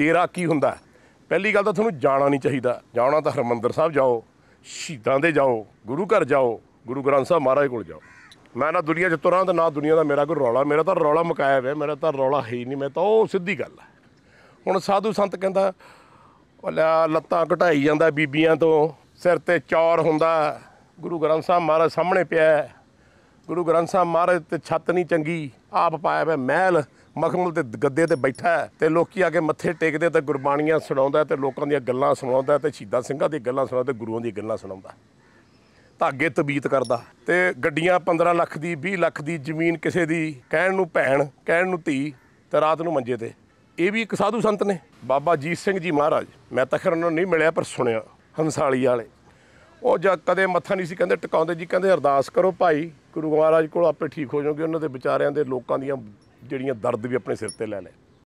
ਡੇਰਾ ਕੀ ਹੁੰਦਾ ਪਹਿਲੀ ਗੱਲ ਤਾਂ ਤੁਹਾਨੂੰ ਜਾਣਾ ਨਹੀਂ ਚਾਹੀਦਾ ਜਾਣਾ ਤਾਂ ਹਰਮੰਦਰ ਸਾਹਿਬ ਜਾਓ ਸ਼ਹੀਦਾਂ ਦੇ ਜਾਓ ਗੁਰੂ ਘਰ ਜਾਓ ਗੁਰੂ ਗ੍ਰੰਥ ਸਾਹਿਬ ਮਹਾਰਾਜ ਕੋਲ ਜਾਓ ਮੈਂ ਨਾ ਦੁਨੀਆ 'ਚ ਤੁਰਾਂ ਤਾਂ ਨਾ ਦੁਨੀਆ ਦਾ ਮੇਰਾ ਕੋਈ ਰੌਲਾ ਮੇਰਾ ਤਾਂ ਰੌਲਾ ਮਕਾਇਆ ਹੋਇਆ ਮੇਰਾ ਤਾਂ ਰੌਲਾ ਹੈ ਹੀ ਨਹੀਂ ਮੈਂ ਤਾਂ ਉਹ ਸਿੱਧੀ ਗੱਲ ਹੈ ਹੁਣ ਸਾਧੂ ਸੰਤ ਕਹਿੰਦਾ ਲੈ ਲੱਤਾਂ ਘਟਾਈ ਜਾਂਦਾ ਬੀਬੀਆਂ ਤੋਂ ਸਿਰ ਤੇ ਚੌਰ ਹੁੰਦਾ ਗੁਰੂ ਗ੍ਰੰਥ ਸਾਹਿਬ ਮਹਾਰਾਜ ਸਾਹਮਣੇ ਪਿਆ ਗੁਰੂ ਗ੍ਰੰਥ ਸਾਹਿਬ ਮਹਾਰਾਜ ਤੇ ਛੱਤ ਨਹੀਂ ਚੰਗੀ ਆਪ ਪਾਇਆ ਵੇ ਮਹਿਲ ਮਖਮਲ ਤੇ ਗੱਦੇ ਤੇ ਬੈਠਾ ਤੇ ਲੋਕੀ ਆ ਕੇ ਮੱਥੇ ਟੇਕਦੇ ਤੇ ਗੁਰਬਾਣੀਆਂ ਸੁਣਾਉਂਦਾ ਤੇ ਲੋਕਾਂ ਦੀਆਂ ਗੱਲਾਂ ਸੁਣਾਉਂਦਾ ਤੇ ਸ਼ਹੀਦਾਂ ਸਿੰਘਾਂ ਦੀਆਂ ਗੱਲਾਂ ਸੁਣਾਉਂਦਾ ਤੇ ਗੁਰੂਆਂ ਦੀਆਂ ਗੱਲਾਂ ਸੁਣਾਉਂਦਾ ਧਾਗੇ ਤਬੀਤ ਕਰਦਾ ਤੇ ਗੱਡੀਆਂ 15 ਲੱਖ ਦੀ 20 ਲੱਖ ਦੀ ਜ਼ਮੀਨ ਕਿਸੇ ਦੀ ਕਹਿਣ ਨੂੰ ਭੈਣ ਕਹਿਣ ਨੂੰ ਧੀ ਤੇ ਰਾਤ ਨੂੰ ਮੰਜੇ ਤੇ ਇਹ ਵੀ ਇੱਕ ਸਾਧੂ ਸੰਤ ਨੇ ਬਾਬਾ ਜੀਤ ਸਿੰਘ ਜੀ ਮਹਾਰਾਜ ਮੈਂ ਤਖਰ ਨੂੰ ਨਹੀਂ ਮਿਲਿਆ ਪਰ ਸੁਣਿਆ ਹੰਸਾਲੀ ਵਾਲੇ ਉਹ ਜਦ ਕਦੇ ਮੱਥਾ ਨਹੀਂ ਸੀ ਕਹਿੰਦੇ ਟਿਕਾਉਂਦੇ ਜੀ ਕਹਿੰਦੇ ਅਰਦਾਸ ਕਰੋ ਭਾਈ ਗੁਰੂ ਮਹਾਰਾਜ ਕੋਲ ਆਪੇ ਠੀਕ ਹੋ ਜਾਓਗੇ ਉਹਨਾਂ ਦੇ ਵਿਚਾਰਿਆਂ ਦੇ ਲੋਕਾਂ ਦੀਆਂ ਜਿਹੜੀਆਂ ਦਰਦ ਵੀ ਆਪਣੇ ਸਿਰ ਤੇ ਲੈ ਲੈ